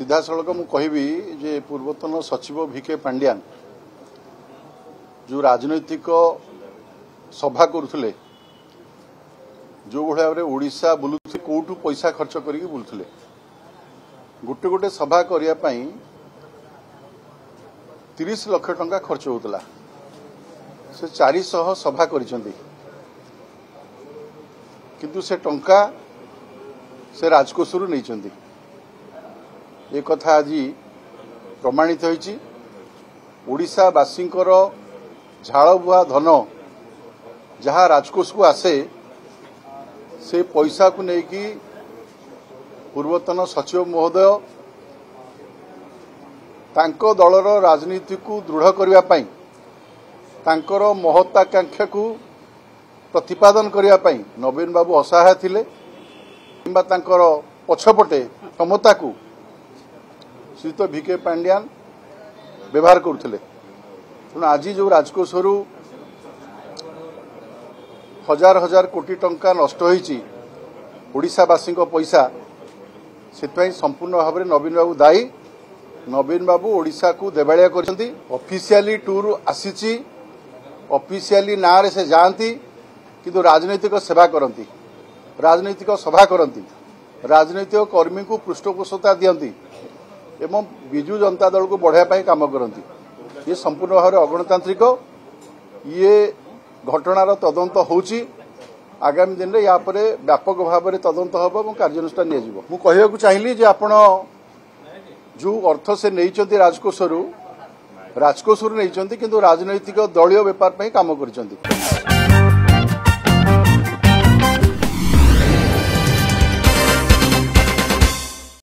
ସିଧାସଳଖ ମୁଁ କହିବି ଯେ ପୂର୍ବତନ ସଚିବ ଭିକେ ପାଣ୍ଡିଆନ ଯେଉଁ ରାଜନୈତିକ ସଭା କରୁଥିଲେ ଯେଉଁଭଳି ଭାବରେ ଓଡ଼ିଶା ବୁଲୁଥିଲେ କେଉଁଠୁ ପଇସା ଖର୍ଚ୍ଚ କରିକି ବୁଲୁଥିଲେ ଗୋଟେ ଗୋଟେ ସଭା କରିବା ପାଇଁ ତିରିଶ ଲକ୍ଷ ଟଙ୍କା ଖର୍ଚ୍ଚ ହେଉଥିଲା ସେ ଚାରିଶହ ସଭା କରିଛନ୍ତି କିନ୍ତୁ ସେ ଟଙ୍କା ସେ ରାଜକୋଷରୁ ନେଇଛନ୍ତି ଏକ ଆଜି ପ୍ରମାଣିତ ହୋଇଛି ଓଡ଼ିଶାବାସୀଙ୍କର ଝାଳବୁହା ଧନ ଯାହା ରାଜକୋଷକୁ ଆସେ ସେ ପଇସାକୁ ନେଇକି ପୂର୍ବତନ ସଚିବ ମହୋଦୟ ତାଙ୍କ ଦଳର ରାଜନୀତିକୁ ଦୃଢ଼ କରିବା ପାଇଁ ତାଙ୍କର ମହତ୍ତାକାଂକ୍ଷାକୁ ପ୍ରତିପାଦନ କରିବା ପାଇଁ ନବୀନ ବାବୁ ଅସହାୟ ଥିଲେ କିମ୍ବା ତାଙ୍କର ପଛପଟେ କ୍ଷମତାକୁ ଶ୍ରୀତ ଭିକେ ପାଣ୍ଡିଆନ୍ ବ୍ୟବହାର କରୁଥିଲେ ତେଣୁ ଆଜି ଯେଉଁ ରାଜକୋଷରୁ ହଜାର ହଜାର କୋଟି ଟଙ୍କା ନଷ୍ଟ ହୋଇଛି ଓଡ଼ିଶାବାସୀଙ୍କ ପଇସା ସେଥିପାଇଁ ସମ୍ପୂର୍ଣ୍ଣ ଭାବରେ ନବୀନବାବୁ ଦାୟୀ ନବୀନବାବୁ ଓଡ଼ିଶାକୁ ଦେବାଳିଆ କରିଛନ୍ତି ଅଫିସିଆଲି ଟୁର୍ ଆସିଛି ଅଫିସିଆଲି ନାଁରେ ସେ ଯାଆନ୍ତି କିନ୍ତୁ ରାଜନୈତିକ ସେବା କରନ୍ତି ରାଜନୈତିକ ସଭା କରନ୍ତି ରାଜନୈତିକ କର୍ମୀଙ୍କୁ ପୃଷ୍ଠପୋଷକତା ଦିଅନ୍ତି ଏବଂ ବିଜୁ ଜନତା ଦଳକୁ ବଢ଼ାଇବା ପାଇଁ କାମ କରନ୍ତି ଇଏ ସମ୍ପୂର୍ଣ୍ଣ ଭାବରେ ଅଗଣତାନ୍ତ୍ରିକ ଇଏ ଘଟଣାର ତଦନ୍ତ ହେଉଛି ଆଗାମୀ ଦିନରେ ୟା ଉପରେ ବ୍ୟାପକ ଭାବରେ ତଦନ୍ତ ହେବ ଏବଂ କାର୍ଯ୍ୟାନୁଷ୍ଠାନ ନିଆଯିବ ମୁଁ କହିବାକୁ ଚାହିଁଲି ଯେ ଆପଣ ଯେଉଁ ଅର୍ଥ ସେ ନେଇଛନ୍ତି ରାଜକୋଷରୁ ରାଜକୋଷରୁ ନେଇଛନ୍ତି କିନ୍ତୁ ରାଜନୈତିକ ଦଳୀୟ ବେପାର ପାଇଁ କାମ କରିଛନ୍ତି